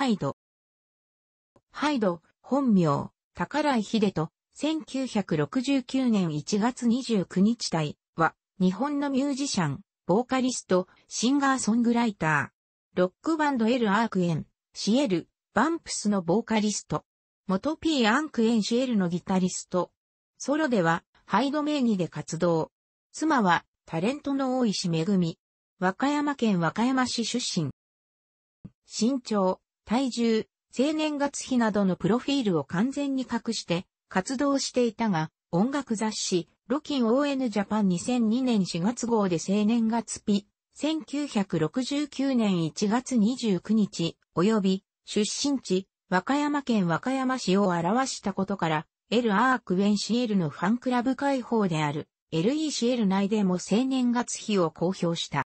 ハイド。ハイド、本名、宝井秀人、1969年1月29日体は、日本のミュージシャン、ボーカリスト、シンガーソングライター、ロックバンドエル・アークエン、シエル、バンプスのボーカリスト、元 P・ アンクエン・シエルのギタリスト、ソロでは、ハイド名義で活動。妻は、タレントの大石恵、和歌山県和歌山市出身。身長、体重、生年月日などのプロフィールを完全に隠して活動していたが、音楽雑誌、ロキン ON ジャパン2002年4月号で生年月日、1969年1月29日、及び出身地、和歌山県和歌山市を表したことから、エル・アーク・ウェン・シエルのファンクラブ会報である、LECL 内でも生年月日を公表した。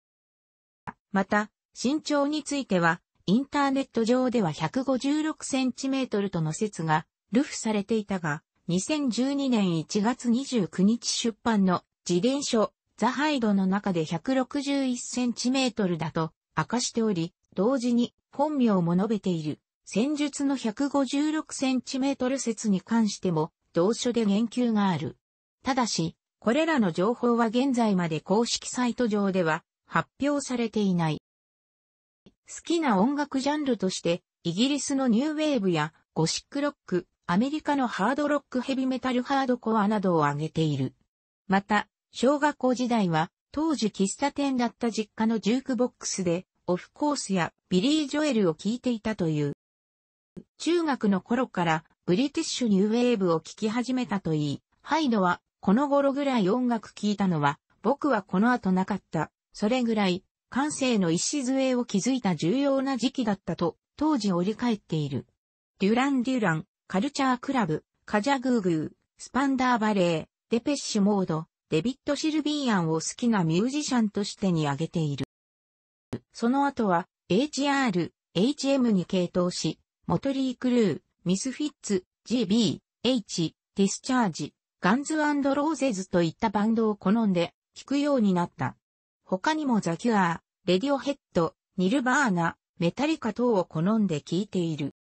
また、身長については、インターネット上では 156cm との説が、ルフされていたが、2012年1月29日出版の自伝書、ザ・ハイドの中で 161cm だと明かしており、同時に本名も述べている。戦術の 156cm 説に関しても、同書で言及がある。ただし、これらの情報は現在まで公式サイト上では発表されていない。好きな音楽ジャンルとして、イギリスのニューウェーブやゴシックロック、アメリカのハードロックヘビメタルハードコアなどを挙げている。また、小学校時代は、当時喫茶店だった実家のジュークボックスで、オフコースやビリー・ジョエルを聴いていたという。中学の頃からブリティッシュニューウェーブを聴き始めたといい、ハイドはこの頃ぐらい音楽聴いたのは僕はこの後なかった。それぐらい感性の礎を築いた重要な時期だったと、当時折り返っている。デュラン・デュラン、カルチャークラブ、カジャグーグー、スパンダーバレー、デペッシュモード、デビット・シルビーアンを好きなミュージシャンとしてに挙げている。その後は、HR、HM に傾倒し、モトリー・クルー、ミスフィッツ、GB、H、ディスチャージ、ガンズローゼズといったバンドを好んで聴くようになった。他にもザ・キュアレディオヘッド、ニルバーナ、メタリカ等を好んで聴いている。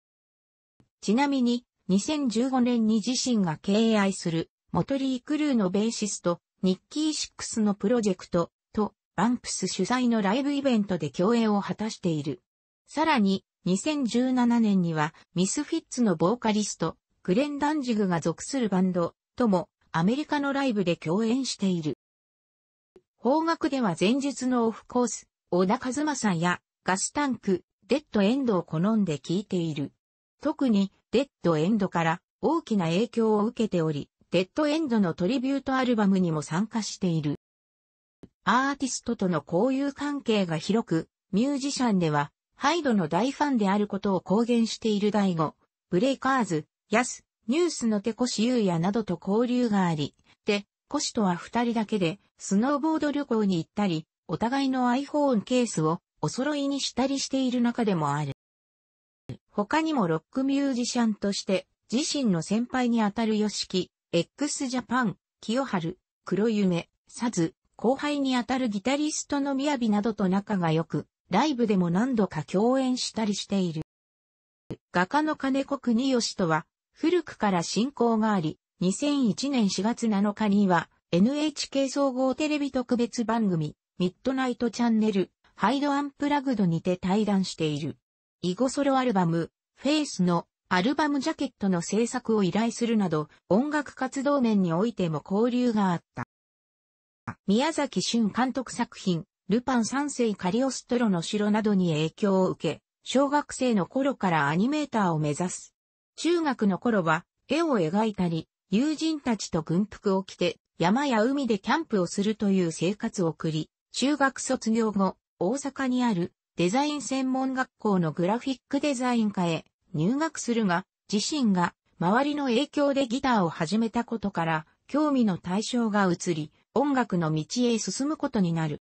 ちなみに、2015年に自身が敬愛する、モトリー・クルーのベーシスト、ニッキー・シックスのプロジェクト、と、バンプス主催のライブイベントで共演を果たしている。さらに、2017年には、ミスフィッツのボーカリスト、グレン・ダンジグが属するバンド、とも、アメリカのライブで共演している。方角では前述のオフコース、小田和正やガスタンク、デッドエンドを好んで聴いている。特にデッドエンドから大きな影響を受けており、デッドエンドのトリビュートアルバムにも参加している。アーティストとの交友関係が広く、ミュージシャンでは、ハイドの大ファンであることを公言している大悟、ブレイカーズ、ヤス、ニュースの手越優也などと交流があり、で、越とは二人だけで、スノーボード旅行に行ったり、お互いの iPhone ケースをお揃いにしたりしている中でもある。他にもロックミュージシャンとして、自身の先輩にあたる吉木、x ジャパン、清春、黒夢、サズ、後輩にあたるギタリストの宮尾などと仲が良く、ライブでも何度か共演したりしている。画家の金子国義とは、古くから親交があり、2001年4月7日には、NHK 総合テレビ特別番組、ミッドナイトチャンネル、ハイドアンプラグドにて対談している。イゴソロアルバム、フェイスのアルバムジャケットの制作を依頼するなど、音楽活動面においても交流があった。宮崎俊監督作品、ルパン三世カリオストロの城などに影響を受け、小学生の頃からアニメーターを目指す。中学の頃は、絵を描いたり、友人たちと軍服を着て、山や海でキャンプをするという生活を送り、中学卒業後、大阪にあるデザイン専門学校のグラフィックデザイン科へ入学するが、自身が周りの影響でギターを始めたことから、興味の対象が移り、音楽の道へ進むことになる。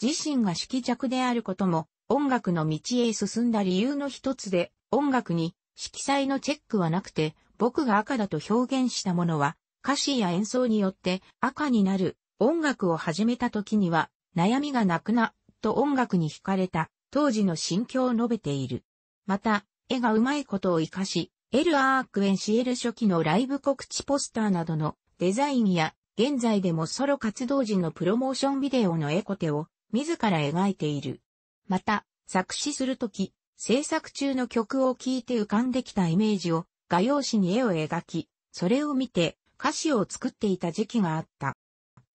自身が色弱であることも、音楽の道へ進んだ理由の一つで、音楽に色彩のチェックはなくて、僕が赤だと表現したものは、歌詞や演奏によって赤になる音楽を始めた時には、悩みがなくな、と音楽に惹かれた、当時の心境を述べている。また、絵がうまいことを活かし、エル・アークエンシエル初期のライブ告知ポスターなどのデザインや、現在でもソロ活動時のプロモーションビデオのエコテを自ら描いている。また、作詞するとき、制作中の曲を聴いて浮かんできたイメージを画用紙に絵を描き、それを見て歌詞を作っていた時期があった。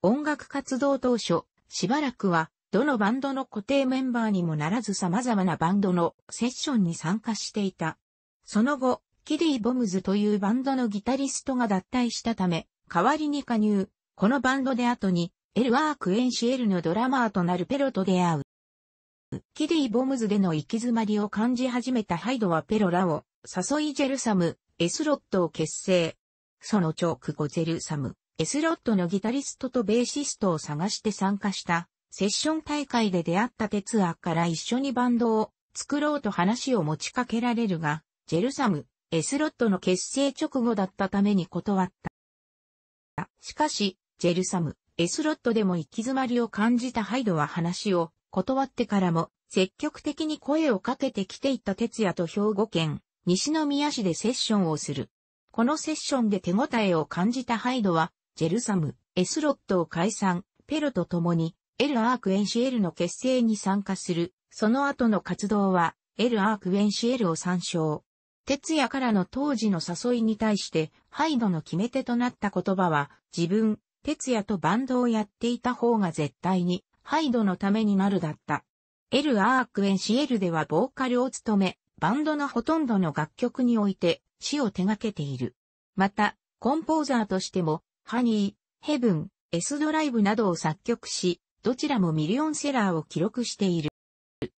音楽活動当初、しばらくは、どのバンドの固定メンバーにもならず様々なバンドのセッションに参加していた。その後、キディ・ボムズというバンドのギタリストが脱退したため、代わりに加入。このバンドで後に、エル・ワーク・エンシエルのドラマーとなるペロと出会う。キディ・ボムズでの行き詰まりを感じ始めたハイドはペロラを誘いジェルサム、エスロットを結成。その直後ジェルサム、エスロットのギタリストとベーシストを探して参加したセッション大会で出会った哲也から一緒にバンドを作ろうと話を持ちかけられるが、ジェルサム、エスロットの結成直後だったために断った。しかし、ジェルサム、エスロットでも行き詰まりを感じたハイドは話を断ってからも積極的に声をかけてきていた哲也と兵庫県西宮市でセッションをする。このセッションで手応えを感じたハイドはジェルサム、エスロットを解散、ペロと共に、エル・アーク・エンシエルの結成に参加する、その後の活動は、エル・アーク・エンシエルを参照。哲也からの当時の誘いに対して、ハイドの決め手となった言葉は、自分、哲也とバンドをやっていた方が絶対に、ハイドのためになるだった。エル・アーク・エンシエルではボーカルを務め、バンドのほとんどの楽曲において、詩を手掛けている。また、コンポーザーとしても、ハニー、ヘブン、エスドライブなどを作曲し、どちらもミリオンセラーを記録している。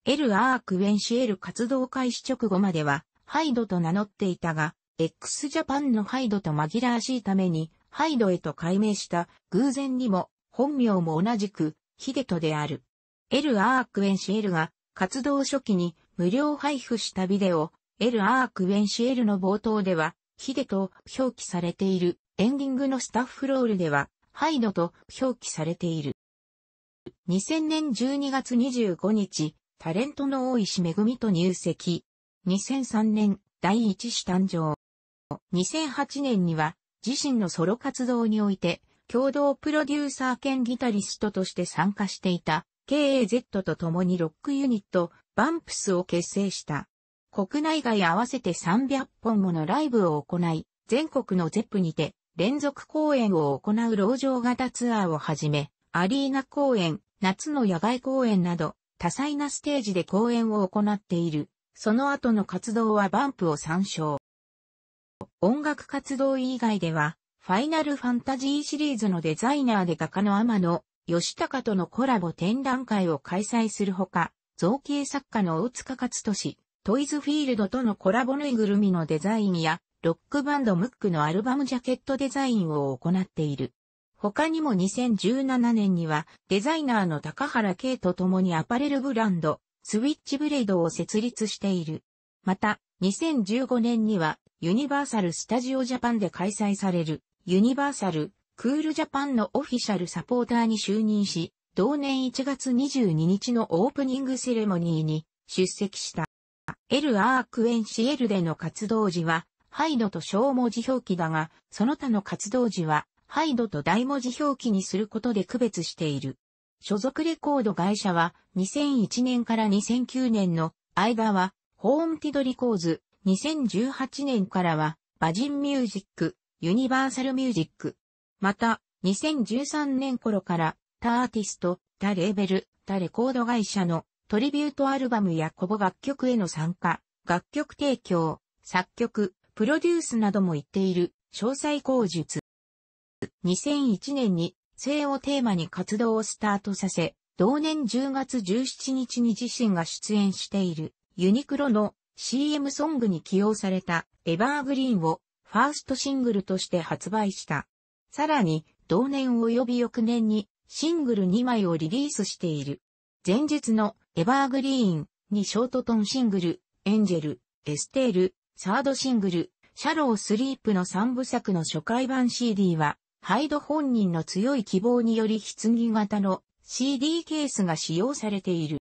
エル・アーク・ウェンシエル活動開始直後までは、ハイドと名乗っていたが、X ジャパンのハイドと紛らわしいために、ハイドへと改名した、偶然にも、本名も同じく、ヒデトである。エル・アーク・ウェンシエルが、活動初期に無料配布したビデオ、エル・アーク・ウェンシエルの冒頭では、ヒデと表記されているエンディングのスタッフロールでは、ハイドと表記されている。2000年12月25日、タレントの大石めぐみと入籍。2003年、第一子誕生。2008年には、自身のソロ活動において、共同プロデューサー兼ギタリストとして参加していた KAZ と共にロックユニットバンプスを結成した。国内外合わせて300本ものライブを行い、全国のゼップにて連続公演を行う老城型ツアーをはじめ、アリーナ公演、夏の野外公演など、多彩なステージで公演を行っている。その後の活動はバンプを参照。音楽活動以外では、ファイナルファンタジーシリーズのデザイナーで画家の天野吉高とのコラボ展覧会を開催するほか、造形作家の大塚勝利、トイズフィールドとのコラボぬいぐるみのデザインや、ロックバンドムックのアルバムジャケットデザインを行っている。他にも2017年にはデザイナーの高原圭と共にアパレルブランド、スウィッチブレードを設立している。また、2015年にはユニバーサル・スタジオ・ジャパンで開催されるユニバーサル・クール・ジャパンのオフィシャルサポーターに就任し、同年1月22日のオープニングセレモニーに出席した。LR クエンシエルでの活動時はハイドと小文字表記だが、その他の活動時は、ハイドと大文字表記にすることで区別している。所属レコード会社は、2001年から2009年の間は、ホーンティドリコーズ、2018年からは、バジンミュージック、ユニバーサルミュージック。また、2013年頃から、他アーティスト、他レーベル、他レコード会社のトリビュートアルバムやコボ楽曲への参加、楽曲提供、作曲、プロデュースなども言っている、詳細口述。2001年に、性をテーマに活動をスタートさせ、同年10月17日に自身が出演している、ユニクロの CM ソングに起用された、エバーグリーンを、ファーストシングルとして発売した。さらに、同年及び翌年に、シングル2枚をリリースしている。前日のエバーグリーンにショートトンシングル、エンジェル、エステール、サードシングル、シャロースリープの3部作の初回版 CD は、ハイド本人の強い希望により棺型の CD ケースが使用されている。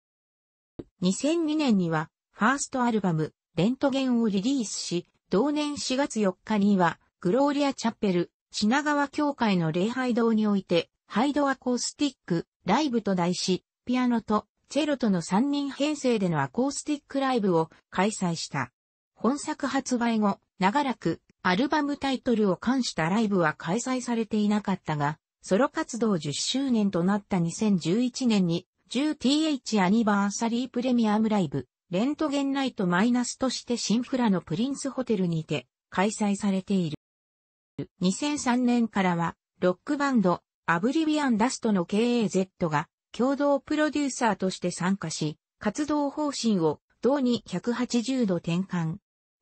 2002年には、ファーストアルバム、レントゲンをリリースし、同年4月4日には、グローリアチャペル、品川教会の礼拝堂において、ハイドアコースティック、ライブと題し、ピアノとチェロとの3人編成でのアコースティックライブを開催した。本作発売後、長らくアルバムタイトルを冠したライブは開催されていなかったが、ソロ活動10周年となった2011年に 10th アニバーサリープレミアムライブ、レントゲンナイトマイナスとしてシンフラのプリンスホテルにて開催されている。2003年からは、ロックバンド、アブリビアンダストの KAZ が共同プロデューサーとして参加し、活動方針を同に180度転換。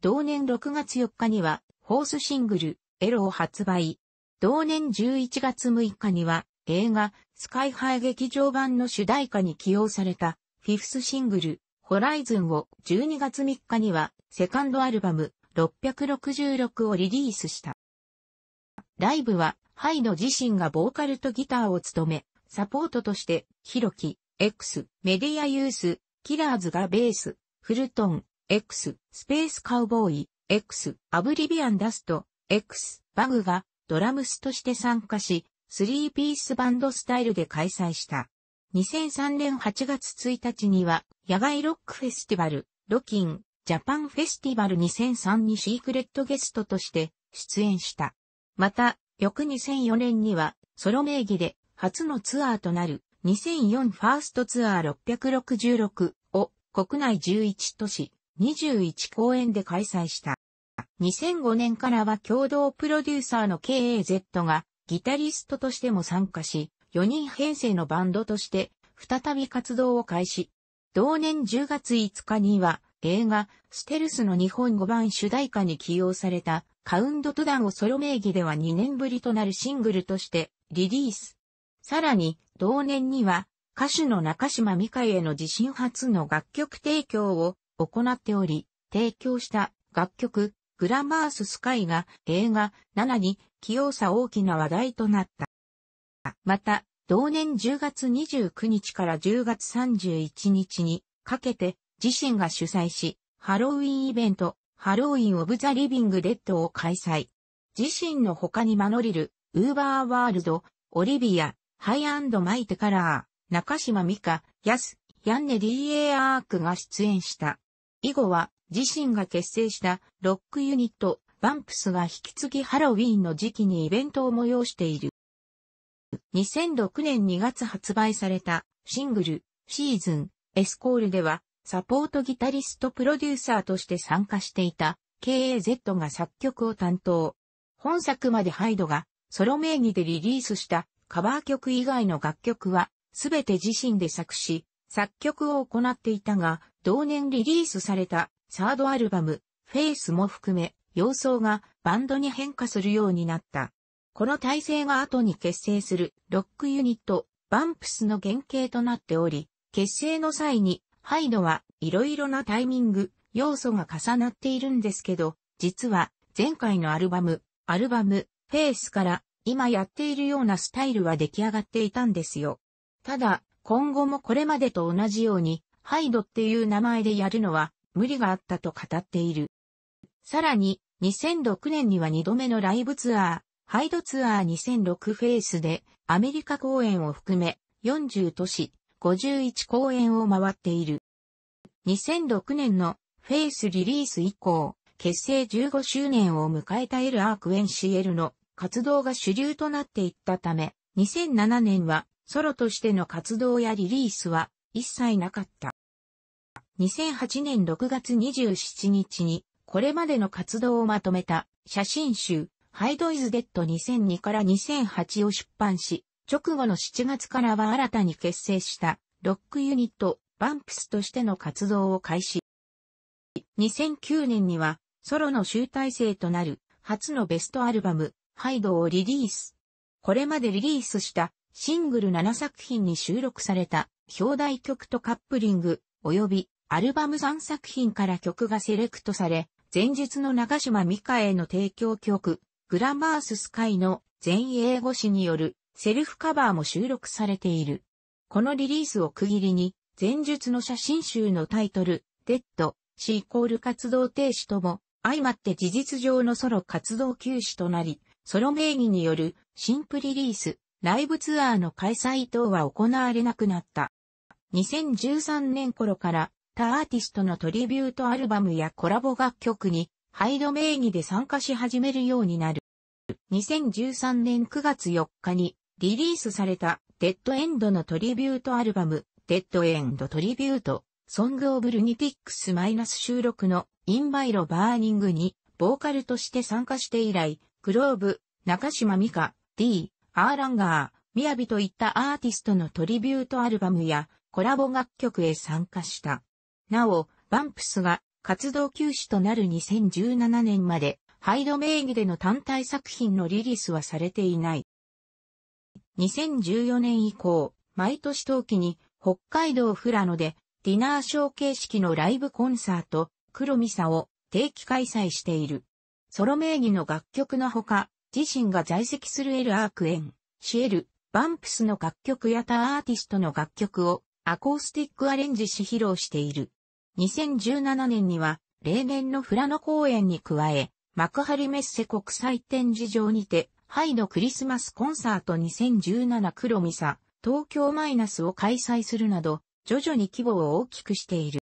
同年6月4日には、ホースシングル、エロを発売。同年11月6日には、映画、スカイハイ劇場版の主題歌に起用された、フィフスシングル、ホライズンを12月3日には、セカンドアルバム、666をリリースした。ライブは、ハイド自身がボーカルとギターを務め、サポートとして、ヒロキ、X、メディアユース、キラーズがベース、フルトン、X、スペースカウボーイ、X、アブリビアンダスト、X、バグがドラムスとして参加し、スリーピースバンドスタイルで開催した。2003年8月1日には、野外ロックフェスティバル、ロキン、ジャパンフェスティバル2003にシークレットゲストとして出演した。また、翌2004年には、ソロ名義で初のツアーとなる2004ファーストツアー666を国内11都市21公演で開催した。2005年からは共同プロデューサーの KAZ がギタリストとしても参加し、4人編成のバンドとして再び活動を開始。同年10月5日には映画ステルスの日本語版主題歌に起用されたカウントダウンをソロ名義では2年ぶりとなるシングルとしてリリース。さらに同年には歌手の中島美香への自身初の楽曲提供を行っており、提供した楽曲、グラマーススカイが映画7に起用さ大きな話題となった。また、同年10月29日から10月31日にかけて自身が主催し、ハロウィンイベント、ハロウィン・オブ・ザ・リビング・デッドを開催。自身の他に名乗りる、ウーバー・ワールド、オリビア、ハイマイテ・カラー、中島美香、ヤス、ヤンネ・ディエアークが出演した。以後は自身が結成したロックユニットバンプスが引き継ぎハロウィーンの時期にイベントを催している。2006年2月発売されたシングルシーズンエスコールではサポートギタリストプロデューサーとして参加していた KAZ が作曲を担当。本作までハイドがソロ名義でリリースしたカバー曲以外の楽曲はすべて自身で作詞、作曲を行っていたが、同年リリースされたサードアルバム、フェイスも含め、様相がバンドに変化するようになった。この体制が後に結成するロックユニット、バンプスの原型となっており、結成の際に、ハイドはいろいろなタイミング、要素が重なっているんですけど、実は前回のアルバム、アルバム、フェイスから今やっているようなスタイルは出来上がっていたんですよ。ただ、今後もこれまでと同じようにハイドっていう名前でやるのは無理があったと語っている。さらに、2006年には2度目のライブツアー、ハイドツアー2006フェイスでアメリカ公演を含め40都市51公演を回っている。2006年のフェイスリリース以降、結成15周年を迎えたエル・アーク・エン・シエルの活動が主流となっていったため、2007年はソロとしての活動やリリースは一切なかった。2008年6月27日に、これまでの活動をまとめた写真集、ハイドイズデッド2002から2008を出版し、直後の7月からは新たに結成したロックユニット、バンプスとしての活動を開始。2009年にはソロの集大成となる初のベストアルバム、ハイドをリリース。これまでリリースしたシングル7作品に収録された表題曲とカップリング、及びアルバム3作品から曲がセレクトされ、前述の長島美香への提供曲、グラマーススカイの全英語詞によるセルフカバーも収録されている。このリリースを区切りに、前述の写真集のタイトル、デッド、シーコール活動停止とも、相まって事実上のソロ活動休止となり、ソロ名義による新プリリース、ライブツアーの開催等は行われなくなった。2013年頃からたアーティストのトリビュートアルバムやコラボ楽曲に、ハイド名義で参加し始めるようになる。2013年9月4日にリリースされたデッドエンドのトリビュートアルバム、デッドエンドトリビュート、ソングオブルニティックスマイナス収録のインバイロバーニングにボーカルとして参加して以来、グローブ、中島美香、D、アーランガー、みやびといったアーティストのトリビュートアルバムやコラボ楽曲へ参加した。なお、バンプスが活動休止となる2017年まで、ハイド名義での単体作品のリリースはされていない。2014年以降、毎年冬季に北海道富良野でディナーショー形式のライブコンサート、黒ミサを定期開催している。ソロ名義の楽曲のほか、自身が在籍するエル・アークエン、シエル、バンプスの楽曲や他アーティストの楽曲をアコースティックアレンジし披露している。2017年には、例年のフラノ公演に加え、幕張メッセ国際展示場にて、ハイのクリスマスコンサート2017黒ミサ、東京マイナスを開催するなど、徐々に規模を大きくしている。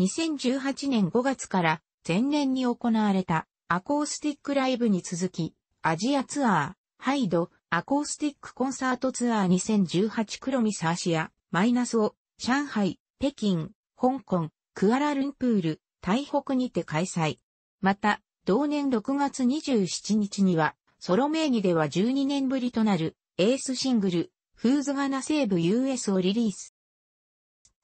2018年5月から前年に行われたアコースティックライブに続き、アジアツアー、ハイド、アコースティックコンサートツアー2018ロミサアシア、マイナスを、上海、北京、香港、クアラルンプール、台北にて開催。また、同年6月27日には、ソロ名義では12年ぶりとなる、エースシングル、フーズガナセーブ US をリリース。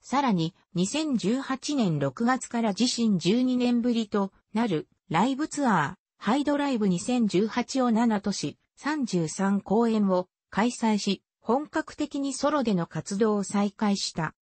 さらに、2018年6月から自身12年ぶりとなる、ライブツアー、ハイドライブ2018を7都市、33公演を開催し、本格的にソロでの活動を再開した。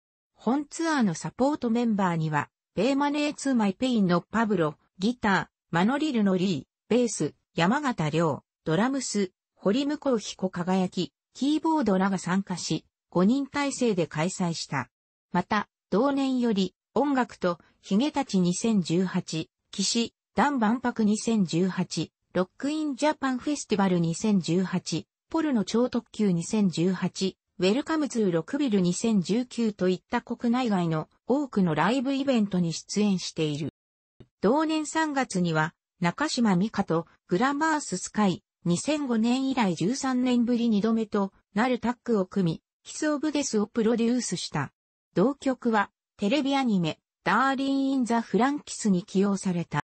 本ツアーのサポートメンバーには、ベーマネーツマイペインのパブロ、ギター、マノリルのリー、ベース、山形亮、ドラムス、堀向こう彦輝き、キーボードらが参加し、5人体制で開催した。また、同年より、音楽と、ヒゲたち2018、士、ダン万博2018、ロックインジャパンフェスティバル2018、ポルの超特急2018、ウェルカムツーロクビル2019といった国内外の多くのライブイベントに出演している。同年3月には、中島美香とグラマーススカイ、2005年以来13年ぶり2度目となるタッグを組み、キスオブデスをプロデュースした。同曲は、テレビアニメ、ダーリン・イン・ザ・フランキスに起用された。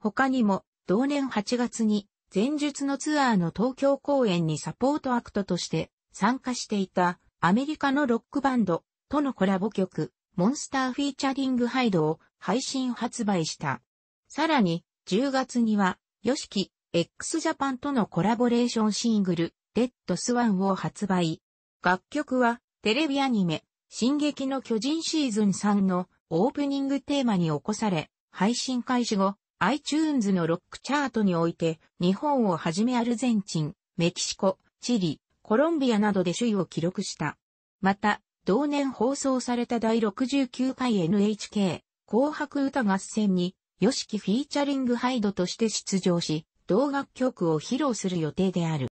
他にも、同年8月に、前述のツアーの東京公演にサポートアクトとして参加していたアメリカのロックバンドとのコラボ曲、モンスターフィーチャリングハイドを配信発売した。さらに、10月には、ヨシキ、x ジャパンとのコラボレーションシングル、レッドスワンを発売。楽曲は、テレビアニメ、進撃の巨人シーズン3のオープニングテーマに起こされ、配信開始後、iTunes のロックチャートにおいて、日本をはじめアルゼンチン、メキシコ、チリ、コロンビアなどで首位を記録した。また、同年放送された第69回 NHK 紅白歌合戦に、ヨシキフィーチャリングハイドとして出場し、同楽曲を披露する予定である。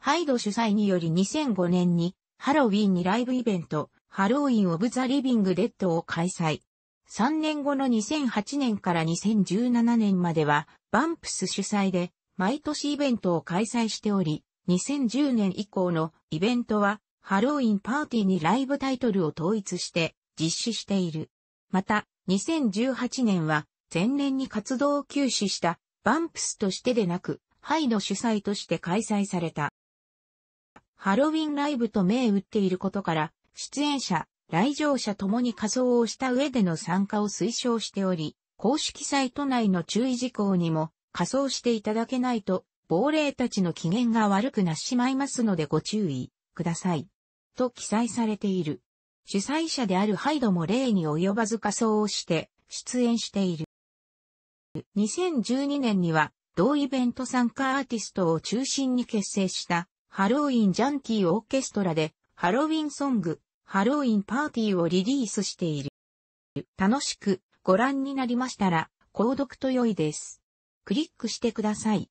ハイド主催により2005年に、ハロウィンにライブイベント、ハロウィン・オブ・ザ・リビング・デッドを開催。3年後の2008年から2017年までは、バンプス主催で、毎年イベントを開催しており、2010年以降のイベントはハロウィンパーティーにライブタイトルを統一して実施している。また、2018年は前年に活動を休止したバンプスとしてでなく、ハイの主催として開催された。ハロウィンライブと銘打っていることから、出演者、来場者ともに仮装をした上での参加を推奨しており、公式サイト内の注意事項にも仮装していただけないと亡霊たちの機嫌が悪くなしまいますのでご注意ください。と記載されている。主催者であるハイドも例に及ばず仮装をして出演している。2012年には同イベント参加アーティストを中心に結成したハロウィンジャンキーオーケストラでハロウィンソング、ハロウィンパーティーをリリースしている。楽しくご覧になりましたら購読と良いです。クリックしてください。